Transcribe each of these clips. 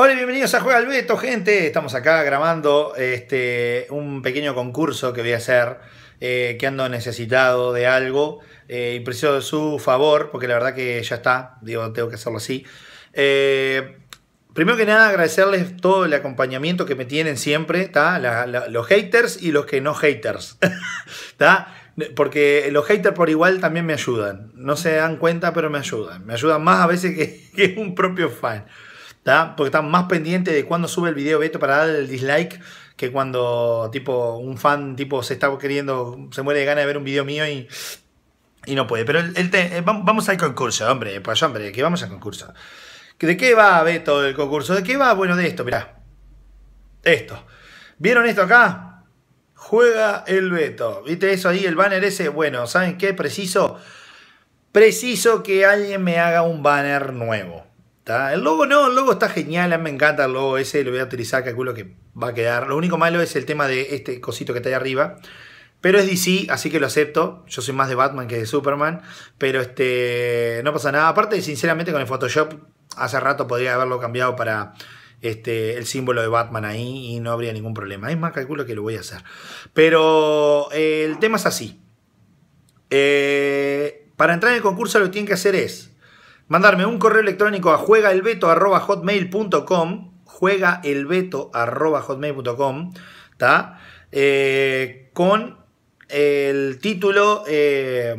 Hola, bienvenidos a Juega al Beto, gente. Estamos acá grabando este, un pequeño concurso que voy a hacer, eh, que ando necesitado de algo eh, y preciso de su favor, porque la verdad que ya está, digo, tengo que hacerlo así. Eh, primero que nada, agradecerles todo el acompañamiento que me tienen siempre, los haters y los que no haters, Porque los haters por igual también me ayudan. No se dan cuenta, pero me ayudan. Me ayudan más a veces que un propio fan. Porque están más pendientes de cuando sube el video Beto para darle el dislike que cuando tipo un fan tipo se está queriendo, se muere de ganas de ver un video mío y, no puede. Pero eh, vamos al concurso, hombre, pues hombre, que vamos al concurso. ¿De qué va Beto el concurso? ¿De qué va? Bueno, de esto, mirá. Esto. ¿Vieron esto acá? Juega el Beto. ¿Viste eso ahí? El banner ese. Bueno, ¿saben qué? Preciso. Preciso que alguien me haga un banner nuevo. El logo no, el logo está genial, a mí me encanta el logo ese, lo voy a utilizar, calculo que va a quedar. Lo único malo es el tema de este cosito que está ahí arriba. Pero es DC, así que lo acepto. Yo soy más de Batman que de Superman. Pero este. No pasa nada. Aparte, sinceramente, con el Photoshop. Hace rato podría haberlo cambiado para este, el símbolo de Batman ahí. Y no habría ningún problema. Es más, calculo que lo voy a hacer. Pero eh, el tema es así. Eh, para entrar en el concurso lo que tienen que hacer es mandarme un correo electrónico a juegaelbeto.hotmail.com juegaelbeto.hotmail.com eh, con el título eh,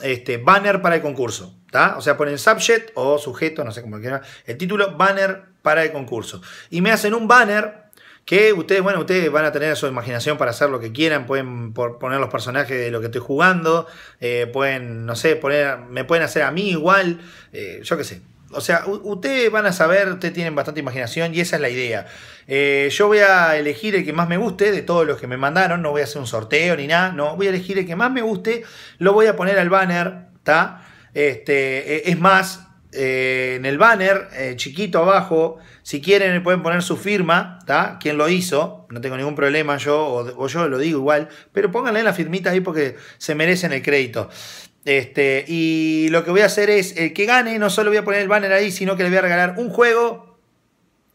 este, banner para el concurso. ¿está? O sea, ponen subject o sujeto, no sé cómo quieran. El título banner para el concurso. Y me hacen un banner que ustedes, bueno, ustedes van a tener su imaginación para hacer lo que quieran, pueden poner los personajes de lo que estoy jugando, eh, pueden, no sé, poner, me pueden hacer a mí igual, eh, yo qué sé. O sea, ustedes van a saber, ustedes tienen bastante imaginación y esa es la idea. Eh, yo voy a elegir el que más me guste de todos los que me mandaron, no voy a hacer un sorteo ni nada, no, voy a elegir el que más me guste, lo voy a poner al banner, ¿está? Este, e-, es más, eh, en el banner, eh, chiquito abajo, si quieren pueden poner su firma, ¿tá? ¿Quién lo hizo? No tengo ningún problema yo, o, yo lo digo igual, pero pónganle la firmita ahí porque se merecen el crédito. Este, y lo que voy a hacer es, que gane, no solo voy a poner el banner ahí, sino que le voy a regalar un juego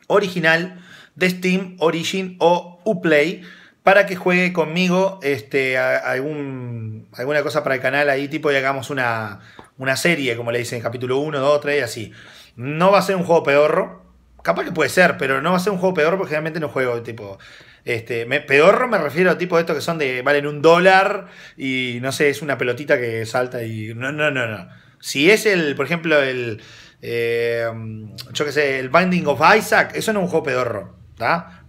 original de Steam, Origin o Uplay para que juegue conmigo este, alguna cosa para el canal ahí, tipo, y hagamos una, una serie, como le dicen, capítulo 1, 2, 3 y así. No va a ser un juego pedorro. Capaz que puede ser, pero no va a ser un juego pedorro porque generalmente no juego tipo. Este, me, pedorro me refiero a tipo de estos que son de. valen un dólar y no sé, es una pelotita que salta y. No, no, no, no. Si es el, por ejemplo, el. Eh, yo qué sé, el Binding of Isaac, eso no es un juego pedorro.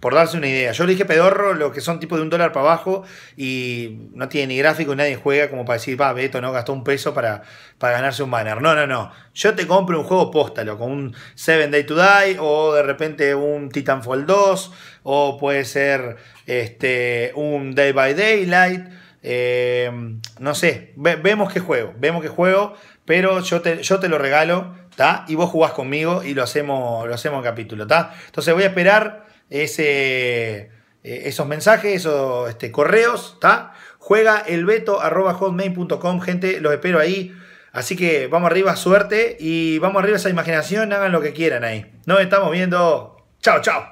Por darse una idea. Yo le dije pedorro, lo que son tipo de un dólar para abajo y no tiene ni gráfico y nadie juega como para decir, va, Beto no gastó un peso para, para ganarse un banner. No, no, no. Yo te compro un juego póstalo, con un 7 Day to Die o de repente un Titanfall 2 o puede ser este, un Day by Daylight. Em, no sé, vemos qué juego, vemos qué juego, pero yo te, yo te lo regalo, Y vos jugás conmigo y lo hacemos, lo hacemos en capítulo, Entonces voy a esperar ese, eh, esos mensajes, esos este, correos, ¿está? Juega el hotmail.com, gente, los espero ahí. Así que vamos arriba, suerte y vamos arriba esa imaginación, hagan lo que quieran ahí. Nos estamos viendo. Chao, chao.